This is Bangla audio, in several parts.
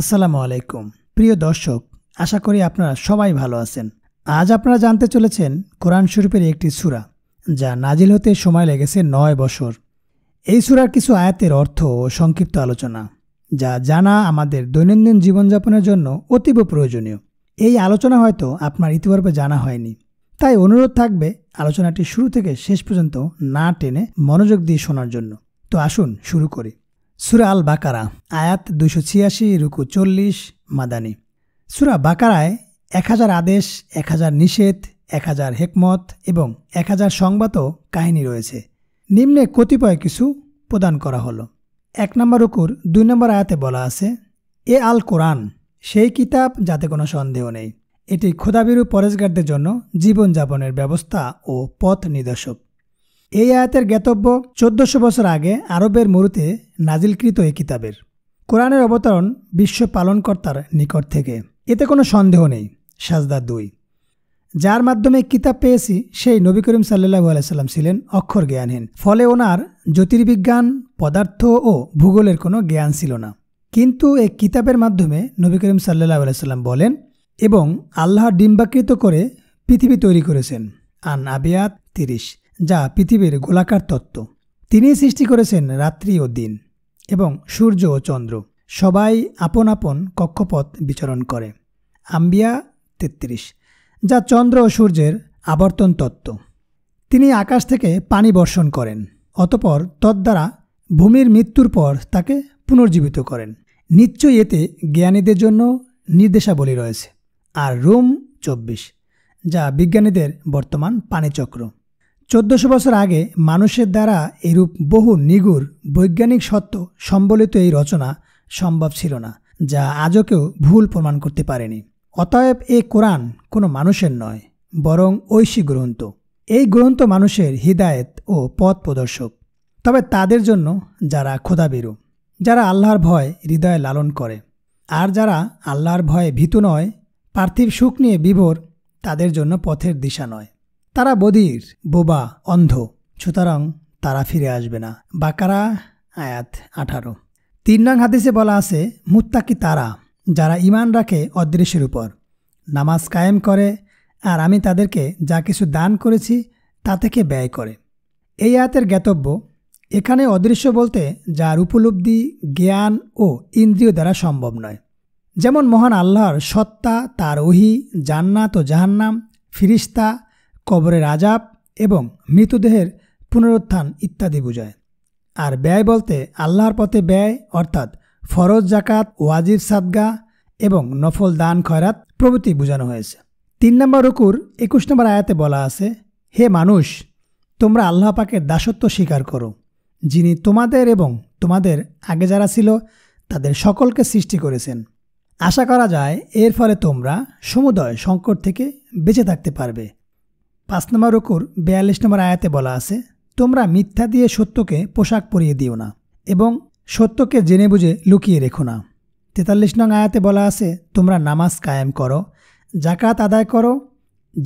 আসসালামু আলাইকুম প্রিয় দর্শক আশা করি আপনারা সবাই ভালো আছেন আজ আপনারা জানতে চলেছেন কোরআন শরীফের একটি সুরা যা নাজিল হতে সময় লেগেছে নয় বছর এই সুরার কিছু আয়াতের অর্থ ও সংক্ষিপ্ত আলোচনা যা জানা আমাদের দৈনন্দিন জীবনযাপনের জন্য অতীব প্রয়োজনীয় এই আলোচনা হয়তো আপনার ইতিপূর্বে জানা হয়নি তাই অনুরোধ থাকবে আলোচনাটি শুরু থেকে শেষ পর্যন্ত না টেনে মনোযোগ দিয়ে শোনার জন্য তো আসুন শুরু করি সুরা আল বাকারা আয়াত দুশো ছিয়াশি রুকু চল্লিশ মাদানি সুরা বাকারায় এক হাজার আদেশ এক হাজার নিষেধ এক হাজার হেকমত এবং এক হাজার সংবাদ কাহিনী রয়েছে নিম্নে কতিপয় কিছু প্রদান করা হলো এক নম্বর রুকুর দুই নম্বর আয়াতে বলা আছে এ আল কোরআন সেই কিতাব যাতে কোনো সন্দেহ নেই এটি ক্ষুদাবিরু পরেশগারদের জন্য জীবনযাপনের ব্যবস্থা ও পথ নির্দেশক এই আয়াতের জ্ঞাতব্য চোদ্দশো বছর আগে আরবের মরুতে নাজিলকৃত এই কিতাবের কোরআনের অবতরণ বিশ্ব পালনকর্তার নিকট থেকে এতে কোনো সন্দেহ নেই সাজদা দুই যার মাধ্যমে কিতাব পেয়েছি সেই নবী করিম সাল্লাহ আলাইসাল্লাম ছিলেন অক্ষর জ্ঞানহীন ফলে ওনার জ্যোতির্বিজ্ঞান পদার্থ ও ভূগোলের কোনো জ্ঞান ছিল না কিন্তু এই কিতাবের মাধ্যমে নবী করিম সাল্লাহ আলাইসাল্লাম বলেন এবং আল্লাহ ডিম্বাকৃত করে পৃথিবী তৈরি করেছেন আন আবিয়াত তিরিশ যা পৃথিবীর গোলাকার তত্ত্ব তিনি সৃষ্টি করেছেন রাত্রি ও দিন এবং সূর্য ও চন্দ্র সবাই আপন আপন কক্ষপথ বিচরণ করে আম্বিয়া তেত্রিশ যা চন্দ্র ও সূর্যের আবর্তন তত্ত্ব তিনি আকাশ থেকে পানি বর্ষণ করেন অতপর তদ্বারা ভূমির মৃত্যুর পর তাকে পুনর্জীবিত করেন নিশ্চয়ই এতে জ্ঞানীদের জন্য নির্দেশাবলী রয়েছে আর রোম চব্বিশ যা বিজ্ঞানীদের বর্তমান পানিচক্র চোদ্দশো বছর আগে মানুষের দ্বারা এরূপ বহু নিগুর বৈজ্ঞানিক সত্য সম্বলিত এই রচনা সম্ভব ছিল না যা আজও কেউ ভুল প্রমাণ করতে পারেনি অতএব এ কোরআন কোনো মানুষের নয় বরং ঐশী গ্রন্থ এই গ্রন্থ মানুষের হৃদায়ত ও পথ প্রদর্শক তবে তাদের জন্য যারা ক্ষোধাবিরু যারা আল্লাহর ভয় হৃদয়ে লালন করে আর যারা আল্লাহর ভয়ে ভীতু নয় পার্থিব সুখ নিয়ে বিভোর তাদের জন্য পথের দিশা নয় তারা বদির বোবা অন্ধ সুতরাং তারা ফিরে আসবে না বাকারা আয়াত আঠারো তিন নং হাদিসে বলা আছে মুত্তাকি তারা যারা ইমান রাখে অদৃশ্যের উপর নামাজ কায়েম করে আর আমি তাদেরকে যা কিছু দান করেছি তা থেকে ব্যয় করে এই আয়াতের জ্ঞাতব্য এখানে অদৃশ্য বলতে যার উপলব্ধি জ্ঞান ও ইন্দ্রিয় দ্বারা সম্ভব নয় যেমন মহান আল্লাহর সত্তা তার ওহি জান্নাত ও জাহান্নাম ফিরিস্তা কবরের আজাব এবং মৃতদেহের পুনরুত্থান ইত্যাদি বুঝায় আর ব্যয় বলতে আল্লাহর পথে ব্যয় অর্থাৎ ফরজ জাকাত ওয়াজির সাদগা এবং নফল দান খয়রাত প্রভৃতি বোঝানো হয়েছে তিন নম্বর রুকুর একুশ নম্বর আয়াতে বলা আছে হে মানুষ তোমরা আল্লাহ পাকের দাসত্ব স্বীকার করো যিনি তোমাদের এবং তোমাদের আগে যারা ছিল তাদের সকলকে সৃষ্টি করেছেন আশা করা যায় এর ফলে তোমরা সমুদয় সংকট থেকে বেঁচে থাকতে পারবে পাঁচ নম্বর রকুর বিয়াল্লিশ নম্বর আয়াতে বলা আছে তোমরা মিথ্যা দিয়ে সত্যকে পোশাক পরিয়ে দিও না এবং সত্যকে জেনে বুঝে লুকিয়ে রেখো না তেতাল্লিশ নং আয়াতে বলা আছে তোমরা নামাজ কায়েম করো জাকাত আদায় করো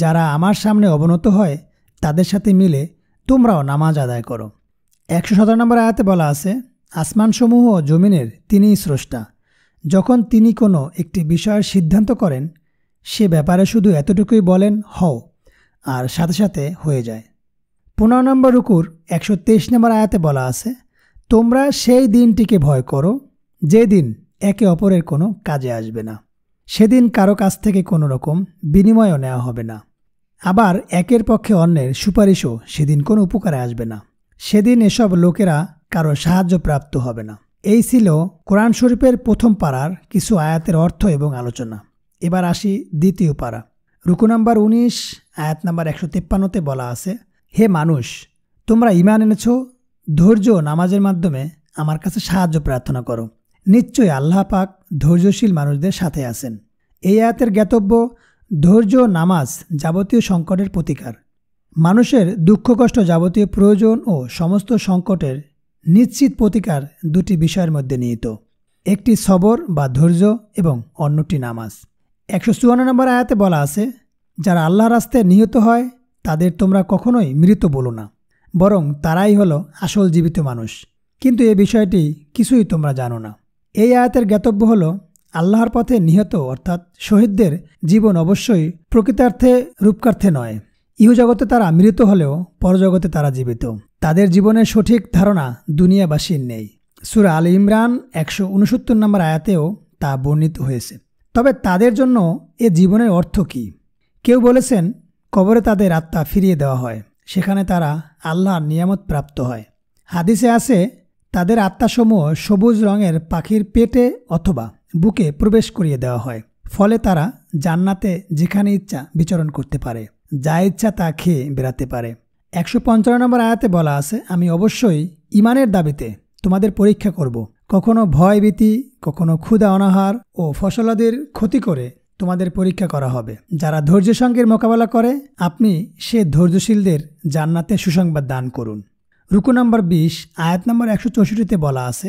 যারা আমার সামনে অবনত হয় তাদের সাথে মিলে তোমরাও নামাজ আদায় করো একশো সতেরো নম্বর আয়াতে বলা আছে আসমানসমূহ ও জমিনের তিনিই স্রষ্টা যখন তিনি কোনো একটি বিষয়ের সিদ্ধান্ত করেন সে ব্যাপারে শুধু এতটুকুই বলেন হও আর সাথে সাথে হয়ে যায় পনেরো নম্বর রুকুর একশো তেইশ নম্বর আয়াতে বলা আছে তোমরা সেই দিনটিকে ভয় করো যেদিন একে অপরের কোনো কাজে আসবে না সেদিন কারো কাছ থেকে কোনো রকম বিনিময়ও নেওয়া হবে না আবার একের পক্ষে অন্যের সুপারিশও সেদিন কোনো উপকারে আসবে না সেদিন এসব লোকেরা কারো সাহায্য প্রাপ্ত হবে না এই ছিল কোরআন শরীফের প্রথম পাড়ার কিছু আয়াতের অর্থ এবং আলোচনা এবার আসি দ্বিতীয় পাড়া রুকু নাম্বার উনিশ আয়াত নাম্বার একশো তেপ্পান্নতে বলা আছে হে মানুষ তোমরা ইমান এনেছ ধৈর্য নামাজের মাধ্যমে আমার কাছে সাহায্য প্রার্থনা করো নিশ্চয়ই আল্লাহ পাক ধৈর্যশীল মানুষদের সাথে আছেন এই আয়াতের জ্ঞাতব্য ধৈর্য নামাজ যাবতীয় সংকটের প্রতিকার মানুষের দুঃখ কষ্ট যাবতীয় প্রয়োজন ও সমস্ত সংকটের নিশ্চিত প্রতিকার দুটি বিষয়ের মধ্যে নিহিত একটি সবর বা ধৈর্য এবং অন্যটি নামাজ একশো চুয়ান্ন নম্বর আয়াতে বলা আছে যারা আল্লাহ রাস্তায় নিহত হয় তাদের তোমরা কখনোই মৃত বলো না বরং তারাই হলো আসল জীবিত মানুষ কিন্তু এ বিষয়টি কিছুই তোমরা জানো না এই আয়াতের জ্ঞাতব্য হলো আল্লাহর পথে নিহত অর্থাৎ শহীদদের জীবন অবশ্যই প্রকৃতার্থে রূপকার্থে নয় ইহজগতে তারা মৃত হলেও পরজগতে তারা জীবিত তাদের জীবনের সঠিক ধারণা দুনিয়াবাসীর নেই সুরা আল ইমরান একশো উনসত্তর নম্বর আয়াতেও তা বর্ণিত হয়েছে তবে তাদের জন্য এ জীবনের অর্থ কি কেউ বলেছেন কবরে তাদের আত্মা ফিরিয়ে দেওয়া হয় সেখানে তারা আল্লাহর নিয়ামত প্রাপ্ত হয় হাদিসে আছে তাদের আত্মাসমূহ সবুজ রঙের পাখির পেটে অথবা বুকে প্রবেশ করিয়ে দেওয়া হয় ফলে তারা জান্নাতে যেখানে ইচ্ছা বিচরণ করতে পারে যা ইচ্ছা তা খেয়ে বেড়াতে পারে একশো পঞ্চান্ন নম্বর আয়াতে বলা আছে আমি অবশ্যই ইমানের দাবিতে তোমাদের পরীক্ষা করব কখনো ভয়ভীতি কখনো ক্ষুধা অনাহার ও ফসলাদের ক্ষতি করে তোমাদের পরীক্ষা করা হবে যারা ধৈর্য সঙ্গের মোকাবেলা করে আপনি সে ধৈর্যশীলদের জান্নাতে সুসংবাদ দান করুন রুকু নম্বর বিশ আয়াত নম্বর একশো চৌষট্টিতে বলা আছে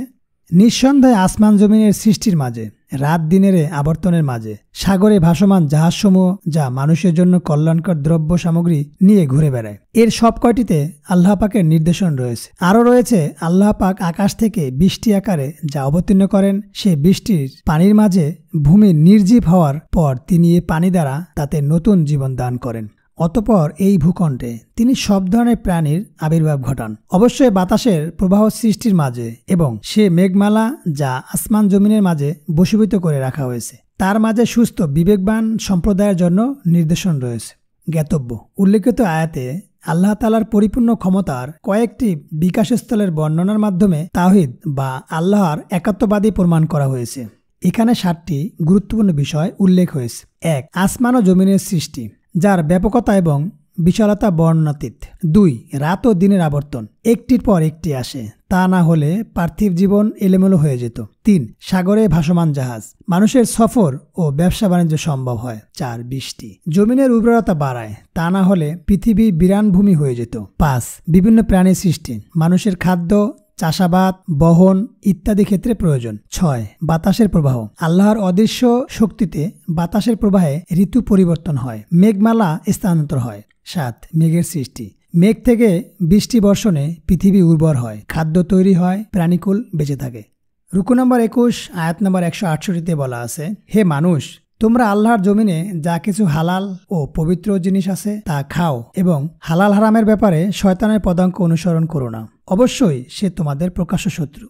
নিঃসন্দেহে আসমান জমিনের সৃষ্টির মাঝে রাত দিনের আবর্তনের মাঝে সাগরে ভাসমান জাহাজসমূহ যা মানুষের জন্য কল্যাণকর দ্রব্য সামগ্রী নিয়ে ঘুরে বেড়ায় এর সব কয়টিতে আল্লাহ পাকের নির্দেশন রয়েছে আরও রয়েছে আল্লাহ পাক আকাশ থেকে বৃষ্টি আকারে যা অবতীর্ণ করেন সে বৃষ্টির পানির মাঝে ভূমি নির্জীব হওয়ার পর তিনি এ পানি দ্বারা তাতে নতুন জীবন দান করেন অতপর এই ভূখণ্ডে তিনি সব ধরনের প্রাণীর আবির্ভাব ঘটান অবশ্যই বাতাসের প্রবাহ সৃষ্টির মাঝে এবং সে মেঘমালা যা আসমান জমিনের মাঝে বসীভূত করে রাখা হয়েছে তার মাঝে সুস্থ বিবেকবান সম্প্রদায়ের জন্য নির্দেশন রয়েছে জ্ঞাতব্য উল্লেখিত আয়াতে আল্লাহ তালার পরিপূর্ণ ক্ষমতার কয়েকটি বিকাশস্থলের বর্ণনার মাধ্যমে তাহিদ বা আল্লাহর একাত্মবাদী প্রমাণ করা হয়েছে এখানে সাতটি গুরুত্বপূর্ণ বিষয় উল্লেখ হয়েছে এক আসমান ও জমিনের সৃষ্টি যার ব্যাপকতা এবং বিশালতা বর্ণাতীত দুই রাত ও দিনের আবর্তন একটির পর একটি আসে তা না হলে পার্থিব জীবন এলেমেলো হয়ে যেত তিন সাগরে ভাসমান জাহাজ মানুষের সফর ও ব্যবসা বাণিজ্য সম্ভব হয় চার বৃষ্টি জমিনের উর্বরতা বাড়ায় তা না হলে পৃথিবী বিরানভূমি হয়ে যেত পাঁচ বিভিন্ন প্রাণী সৃষ্টি মানুষের খাদ্য চাষাবাদ বহন ইত্যাদি ক্ষেত্রে প্রয়োজন ছয় বাতাসের প্রবাহ আল্লাহর অদৃশ্য শক্তিতে বাতাসের প্রবাহে ঋতু পরিবর্তন হয় মেঘমালা স্থানান্তর হয় সাত মেঘের সৃষ্টি মেঘ থেকে বৃষ্টি বর্ষণে পৃথিবী উর্বর হয় খাদ্য তৈরি হয় প্রাণীকুল বেঁচে থাকে রুকু নম্বর একুশ আয়াত নম্বর একশো আটষট্টিতে বলা আছে হে মানুষ তোমরা আল্লাহর জমিনে যা কিছু হালাল ও পবিত্র জিনিস আছে তা খাও এবং হালাল হারামের ব্যাপারে শয়তানের পদাঙ্ক অনুসরণ করো না অবশ্যই সে তোমাদের প্রকাশ্য শত্রু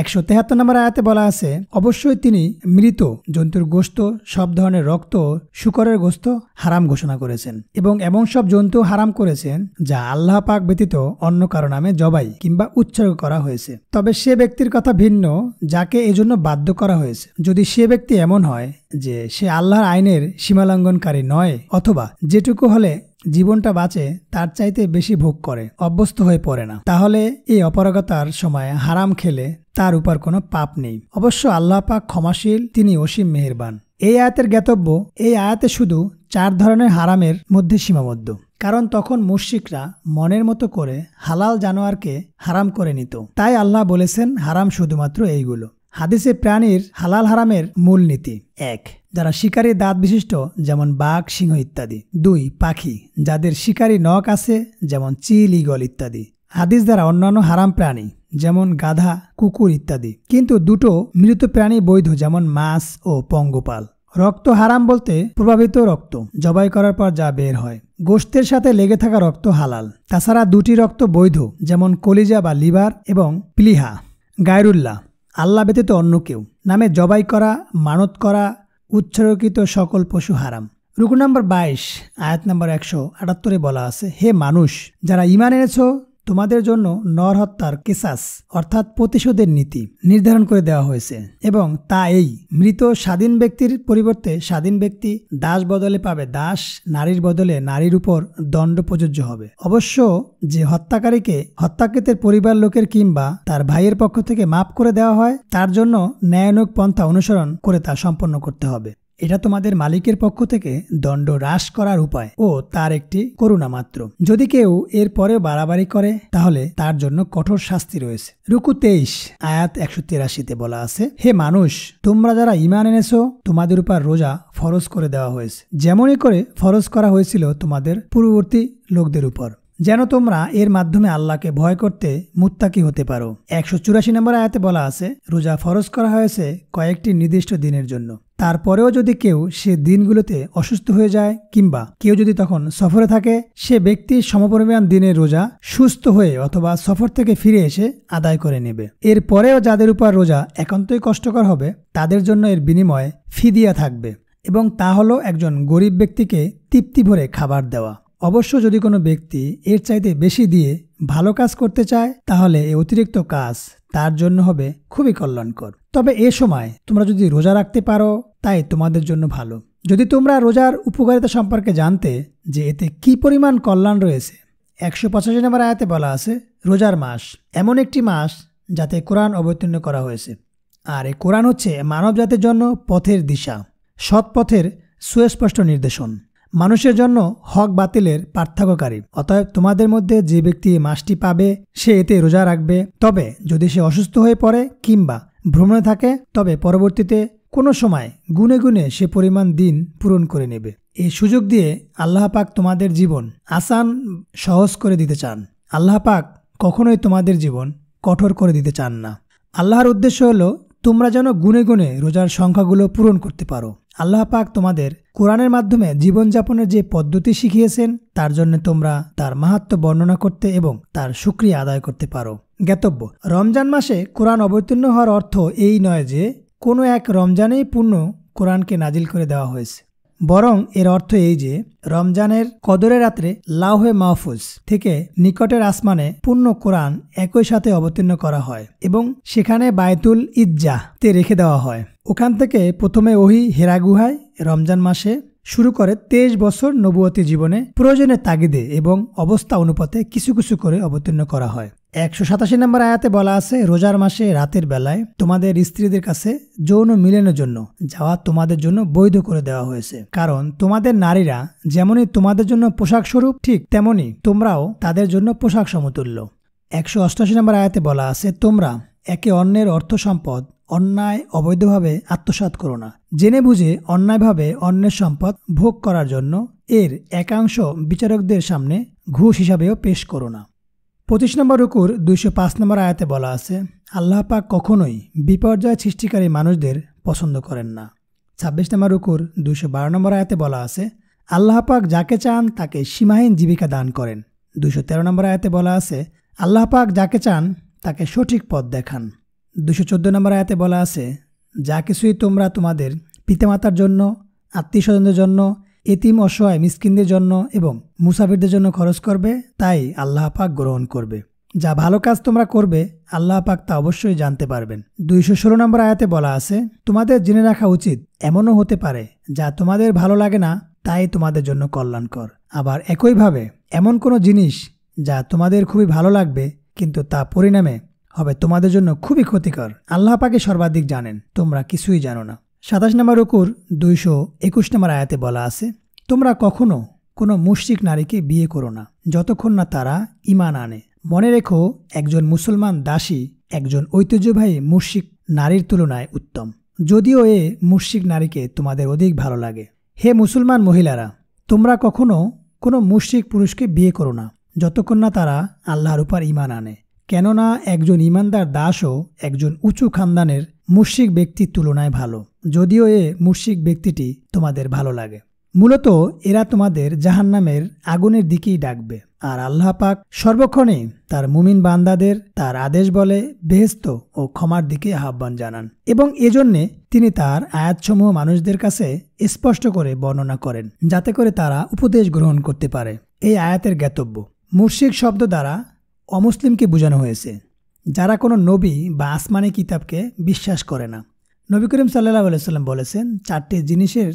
একশো তেহাত্তর নম্বর আয়াতে বলা আছে অবশ্যই তিনি মৃত জন্তুর গোস্ত সব ধরনের রক্ত শুকরের গোস্ত হারাম ঘোষণা করেছেন এবং এমন সব জন্তু হারাম করেছেন যা আল্লাহ পাক ব্যতীত অন্য কারো নামে জবাই কিংবা উৎসর্গ করা হয়েছে তবে সে ব্যক্তির কথা ভিন্ন যাকে এজন্য বাধ্য করা হয়েছে যদি সে ব্যক্তি এমন হয় যে সে আল্লাহর আইনের সীমালঙ্ঘনকারী নয় অথবা যেটুকু হলে জীবনটা বাঁচে তার চাইতে বেশি ভোগ করে অভ্যস্ত হয়ে পড়ে না তাহলে এই অপারগতার সময় হারাম খেলে তার উপর কোনো পাপ নেই অবশ্য আল্লাহ পাক ক্ষমাশীল তিনি অসীম মেহেরবান এই আয়াতের জ্ঞাতব্য এই আয়াতে শুধু চার ধরনের হারামের মধ্যে সীমাবদ্ধ কারণ তখন মুশিকরা মনের মতো করে হালাল জানোয়ারকে হারাম করে নিত তাই আল্লাহ বলেছেন হারাম শুধুমাত্র এইগুলো হাদিসে প্রাণীর হালাল হারামের মূলনীতি এক যারা শিকারী দাঁত বিশিষ্ট যেমন বাঘ সিংহ ইত্যাদি দুই পাখি যাদের শিকারী নখ আছে যেমন চিল ইগল ইত্যাদি হাদিস দ্বারা অন্যান্য হারাম প্রাণী যেমন গাধা কুকুর ইত্যাদি কিন্তু দুটো মৃত প্রাণী বৈধ যেমন মাছ ও পঙ্গপাল রক্ত হারাম বলতে প্রভাবিত রক্ত জবাই করার পর যা বের হয় গোষ্ঠের সাথে লেগে থাকা রক্ত হালাল তাছাড়া দুটি রক্ত বৈধ যেমন কলিজা বা লিভার এবং প্লিহা গায়রুল্লাহ আল্লা ব্যতীত অন্য কেউ নামে জবাই করা মানত করা উচ্চারকৃত সকল পশু হারাম রুকু নম্বর বাইশ আয়াত নম্বর একশো আটাত্তরে বলা আছে হে মানুষ যারা ইমান এনেছো তোমাদের জন্য নর হত্যার কেসাস অর্থাৎ প্রতিশোধের নীতি নির্ধারণ করে দেওয়া হয়েছে এবং তা এই মৃত স্বাধীন ব্যক্তির পরিবর্তে স্বাধীন ব্যক্তি দাস বদলে পাবে দাস নারীর বদলে নারীর উপর দণ্ড প্রযোজ্য হবে অবশ্য যে হত্যাকারীকে হত্যাকৃতের পরিবার লোকের কিংবা তার ভাইয়ের পক্ষ থেকে মাফ করে দেওয়া হয় তার জন্য ন্যায়নক পন্থা অনুসরণ করে তা সম্পন্ন করতে হবে এটা তোমাদের মালিকের পক্ষ থেকে দণ্ড হ্রাস করার উপায় ও তার একটি করুণা মাত্র যদি কেউ এর পরে বাড়াবাড়ি করে তাহলে তার জন্য কঠোর শাস্তি রয়েছে রুকু তেইশ আয়াত একশো তিরাশিতে বলা আছে হে মানুষ তোমরা যারা ইমান এনেছ তোমাদের উপর রোজা ফরজ করে দেওয়া হয়েছে যেমনই করে ফরজ করা হয়েছিল তোমাদের পূর্ববর্তী লোকদের উপর যেন তোমরা এর মাধ্যমে আল্লাহকে ভয় করতে মুত্তাকি হতে পারো একশো চুরাশি নম্বর আয়াতে বলা আছে রোজা ফরজ করা হয়েছে কয়েকটি নির্দিষ্ট দিনের জন্য তারপরেও যদি কেউ সে দিনগুলোতে অসুস্থ হয়ে যায় কিংবা কেউ যদি তখন সফরে থাকে সে ব্যক্তি সমপরিমাণ দিনের রোজা সুস্থ হয়ে অথবা সফর থেকে ফিরে এসে আদায় করে নেবে এর পরেও যাদের উপর রোজা একান্তই কষ্টকর হবে তাদের জন্য এর বিনিময়ে ফিদিয়া থাকবে এবং তা হলো একজন গরিব ব্যক্তিকে তৃপ্তি ভরে খাবার দেওয়া অবশ্য যদি কোনো ব্যক্তি এর চাইতে বেশি দিয়ে ভালো কাজ করতে চায় তাহলে এই অতিরিক্ত কাজ তার জন্য হবে খুবই কল্যাণকর তবে এ সময় তোমরা যদি রোজা রাখতে পারো তাই তোমাদের জন্য ভালো যদি তোমরা রোজার উপকারিতা সম্পর্কে জানতে যে এতে কি পরিমাণ কল্যাণ রয়েছে একশো পঁচাশি নম্বর আয়াতে বলা আছে রোজার মাস এমন একটি মাস যাতে কোরআন অবতীর্ণ করা হয়েছে আর এই কোরআন হচ্ছে মানব জাতির জন্য পথের দিশা সৎ পথের সুস্পষ্ট নির্দেশন মানুষের জন্য হক বাতিলের পার্থক্যকারী অতএব তোমাদের মধ্যে যে ব্যক্তি মাসটি পাবে সে এতে রোজা রাখবে তবে যদি সে অসুস্থ হয়ে পড়ে কিংবা ভ্রমণে থাকে তবে পরবর্তীতে কোনো সময় গুনে গুনে সে পরিমাণ দিন পূরণ করে নেবে এই সুযোগ দিয়ে আল্লাহ পাক তোমাদের জীবন আসান সহজ করে দিতে চান আল্লাহ পাক কখনোই তোমাদের জীবন কঠোর করে দিতে চান না আল্লাহর উদ্দেশ্য হলো তোমরা যেন গুনে গুনে রোজার সংখ্যাগুলো পূরণ করতে পারো আল্লাহ পাক তোমাদের কোরআনের মাধ্যমে জীবনযাপনের যে পদ্ধতি শিখিয়েছেন তার জন্য তোমরা তার মাহাত্ম বর্ণনা করতে এবং তার সুক্রিয়া আদায় করতে পারো জ্ঞাতব্য রমজান মাসে কোরআন অবতীর্ণ হওয়ার অর্থ এই নয় যে কোনো এক রমজানেই পূর্ণ কোরআনকে নাজিল করে দেওয়া হয়েছে বরং এর অর্থ এই যে রমজানের কদরে রাত্রে লাউহে মাহফুজ থেকে নিকটের আসমানে পূর্ণ কোরআন একই সাথে অবতীর্ণ করা হয় এবং সেখানে বায়তুল তে রেখে দেওয়া হয় ওখান থেকে প্রথমে ওহি হেরাগুহায় রমজান মাসে শুরু করে তেইশ বছর নবুয়তী জীবনে প্রয়োজনের তাগিদে এবং অবস্থা অনুপাতে কিছু কিছু করে অবতীর্ণ করা হয় একশো সাতাশি নম্বর আয়াতে বলা আছে রোজার মাসে রাতের বেলায় তোমাদের স্ত্রীদের কাছে যৌন মিলনের জন্য যাওয়া তোমাদের জন্য বৈধ করে দেওয়া হয়েছে কারণ তোমাদের নারীরা যেমনই তোমাদের জন্য পোশাক স্বরূপ ঠিক তেমনি তোমরাও তাদের জন্য পোশাক সমতুল্য একশো অষ্টাশি নম্বর আয়াতে বলা আছে তোমরা একে অন্যের অর্থ সম্পদ অন্যায় অবৈধভাবে আত্মসাত করো না জেনে বুঝে অন্যায়ভাবে অন্যের সম্পদ ভোগ করার জন্য এর একাংশ বিচারকদের সামনে ঘুষ হিসাবেও পেশ করো না পঁচিশ নম্বর রুকুর দুইশো পাঁচ নম্বর আয়াতে বলা আছে আল্লাহ পাক কখনোই বিপর্যয় সৃষ্টিকারী মানুষদের পছন্দ করেন না ছাব্বিশ নম্বর রুকুর দুইশো বারো নম্বর আয়াতে বলা আছে আল্লাহ পাক যাকে চান তাকে সীমাহীন জীবিকা দান করেন দুশো তেরো নম্বর আয়াতে বলা আছে আল্লাহ পাক যাকে চান তাকে সঠিক পথ দেখান দুশো চোদ্দো নম্বর আয়াতে বলা আছে যা কিছুই তোমরা তোমাদের পিতামাতার জন্য আত্মীয় স্বজনদের জন্য এতিম অসহায় মিসকিনদের জন্য এবং মুসাফিরদের জন্য খরচ করবে তাই আল্লাহ পাক গ্রহণ করবে যা ভালো কাজ তোমরা করবে আল্লাহ পাক তা অবশ্যই জানতে পারবেন দুইশো ষোলো নম্বর আয়াতে বলা আছে তোমাদের জেনে রাখা উচিত এমনও হতে পারে যা তোমাদের ভালো লাগে না তাই তোমাদের জন্য কল্যাণকর আবার একইভাবে এমন কোনো জিনিস যা তোমাদের খুবই ভালো লাগবে কিন্তু তা পরিণামে হবে তোমাদের জন্য খুবই ক্ষতিকর আল্লাহ পাকে সর্বাধিক জানেন তোমরা কিছুই জানো না সাতাশ নম্বর রকুর দুইশো একুশ নম্বর আয়াতে বলা আছে তোমরা কখনো কোনো মুশ্রিক নারীকে বিয়ে করো না যতক্ষণ না তারা ইমান আনে মনে রেখো একজন মুসলমান দাসী একজন ঐতিহ্যবাহী মুশ্রিক নারীর তুলনায় উত্তম যদিও এ মুশ্রিক নারীকে তোমাদের অধিক ভালো লাগে হে মুসলমান মহিলারা তোমরা কখনো কোনো মুশ্রিক পুরুষকে বিয়ে করো না যতক্ষণ না তারা আল্লাহর উপর ইমান আনে কেননা একজন ইমানদার দাসও একজন উঁচু খানদানের মুশিক ব্যক্তির তুলনায় ভালো যদিও এ মুশিক ব্যক্তিটি তোমাদের ভালো লাগে মূলত এরা তোমাদের জাহান্নামের আগুনের দিকেই ডাকবে আর আল্লাহ পাক সর্বক্ষণে তার মুমিন বান্দাদের তার আদেশ বলে বেহেস্ত ও ক্ষমার দিকে আহ্বান জানান এবং এজন্যে তিনি তার আয়াতসমূহ মানুষদের কাছে স্পষ্ট করে বর্ণনা করেন যাতে করে তারা উপদেশ গ্রহণ করতে পারে এই আয়াতের জ্ঞাতব্য মুর্শিক শব্দ দ্বারা অমুসলিমকে বোঝানো হয়েছে যারা কোনো নবী বা আসমানি কিতাবকে বিশ্বাস করে না নবী করিম সাল্লাহ আলাইসাল্লাম বলেছেন চারটি জিনিসের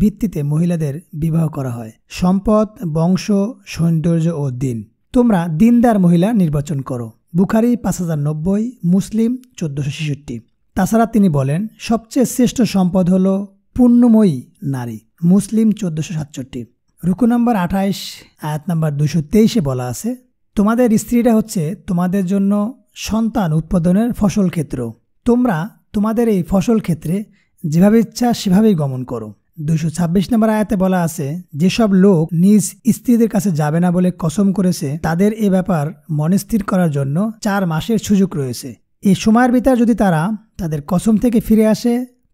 ভিত্তিতে মহিলাদের বিবাহ করা হয় সম্পদ বংশ সৌন্দর্য ও দিন তোমরা দিনদার মহিলা নির্বাচন করো বুখারি পাঁচ হাজার নব্বই মুসলিম চোদ্দশো ছেষট্টি তাছাড়া তিনি বলেন সবচেয়ে শ্রেষ্ঠ সম্পদ হল পূর্ণময়ী নারী মুসলিম চোদ্দশো সাতষট্টি রুকু নম্বর আঠাইশ আয়াত নম্বর দুশো তেইশে বলা আছে তোমাদের স্ত্রীরা হচ্ছে তোমাদের জন্য সন্তান উৎপাদনের ফসল ক্ষেত্র তোমরা তোমাদের এই ফসল ক্ষেত্রে যেভাবে ইচ্ছা সেভাবেই গমন করো দুশো ছাব্বিশ নম্বর আয়াতে বলা আছে যেসব লোক নিজ স্ত্রীদের কাছে যাবে না বলে কসম করেছে তাদের এ ব্যাপার মনস্থির করার জন্য চার মাসের সুযোগ রয়েছে এই সময়ের ভিতর যদি তারা তাদের কসম থেকে ফিরে আসে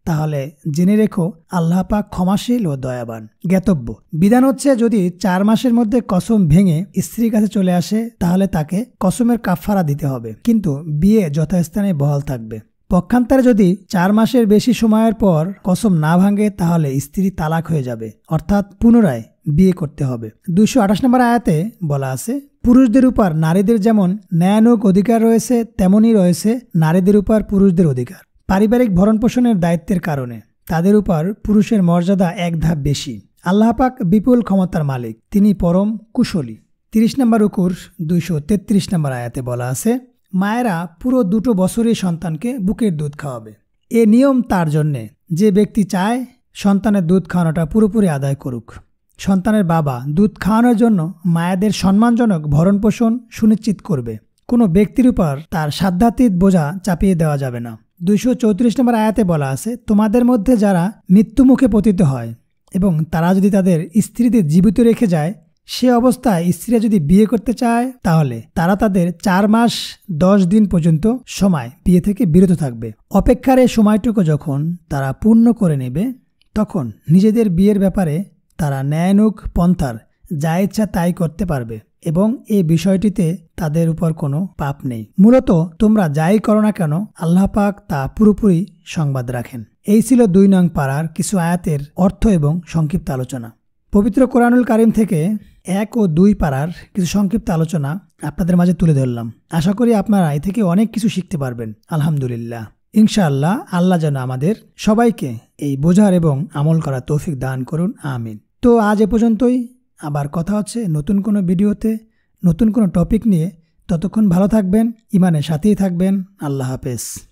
তাহলে জেনে রেখো আল্লাহ পাক ক্ষমাশীল ও দয়াবান জ্ঞাতব্য বিধান হচ্ছে যদি চার মাসের মধ্যে কসম ভেঙে স্ত্রীর কাছে চলে আসে তাহলে তাকে কসমের কাফারা দিতে হবে কিন্তু বিয়ে যথাস্থানে বহাল থাকবে পক্ষান্তরে যদি চার মাসের বেশি সময়ের পর কসম না ভাঙে তাহলে স্ত্রী তালাক হয়ে যাবে অর্থাৎ পুনরায় বিয়ে করতে হবে দুশো আঠাশ নম্বর আয়াতে বলা আছে পুরুষদের উপর নারীদের যেমন ন্যায়ানুক অধিকার রয়েছে তেমনই রয়েছে নারীদের উপর পুরুষদের অধিকার পারিবারিক ভরণপোষণের দায়িত্বের কারণে তাদের উপর পুরুষের মর্যাদা এক ধাপ বেশি আল্লাহপাক বিপুল ক্ষমতার মালিক তিনি পরম কুশলী তিরিশ নম্বর উকুর দুইশো তেত্রিশ নম্বর আয়াতে বলা আছে মায়েরা পুরো দুটো বছরই সন্তানকে বুকের দুধ খাওয়াবে এ নিয়ম তার জন্যে যে ব্যক্তি চায় সন্তানের দুধ খাওয়ানোটা পুরোপুরি আদায় করুক সন্তানের বাবা দুধ খাওয়ানোর জন্য মায়েদের সম্মানজনক ভরণপোষণ সুনিশ্চিত করবে কোনো ব্যক্তির উপর তার সাধ্যাতীত বোঝা চাপিয়ে দেওয়া যাবে না দুইশো চৌত্রিশ নম্বর আয়াতে বলা আছে তোমাদের মধ্যে যারা মৃত্যুমুখে পতিত হয় এবং তারা যদি তাদের স্ত্রীদের জীবিত রেখে যায় সে অবস্থায় স্ত্রীরা যদি বিয়ে করতে চায় তাহলে তারা তাদের চার মাস দশ দিন পর্যন্ত সময় বিয়ে থেকে বিরত থাকবে অপেক্ষার এই সময়টুকু যখন তারা পূর্ণ করে নেবে তখন নিজেদের বিয়ের ব্যাপারে তারা ন্যায়নুক পন্থার যা ইচ্ছা তাই করতে পারবে এবং এই বিষয়টিতে তাদের উপর কোনো পাপ নেই মূলত তোমরা যাই করো না কেন আল্লাহ পাক তা পুরোপুরি সংবাদ রাখেন এই ছিল দুই নং পাড়ার কিছু আয়াতের অর্থ এবং সংক্ষিপ্ত আলোচনা পবিত্র কোরআনুল কারিম থেকে এক ও দুই পাড়ার কিছু সংক্ষিপ্ত আলোচনা আপনাদের মাঝে তুলে ধরলাম আশা করি আপনারা এ থেকে অনেক কিছু শিখতে পারবেন আলহামদুলিল্লাহ ইনশাআল্লাহ আল্লাহ যেন আমাদের সবাইকে এই বোঝার এবং আমল করার তৌফিক দান করুন আমিন তো আজ এ পর্যন্তই আবার কথা হচ্ছে নতুন কোনো ভিডিওতে নতুন কোনো টপিক নিয়ে ততক্ষণ ভালো থাকবেন ইমানের সাথেই থাকবেন আল্লাহ হাফেজ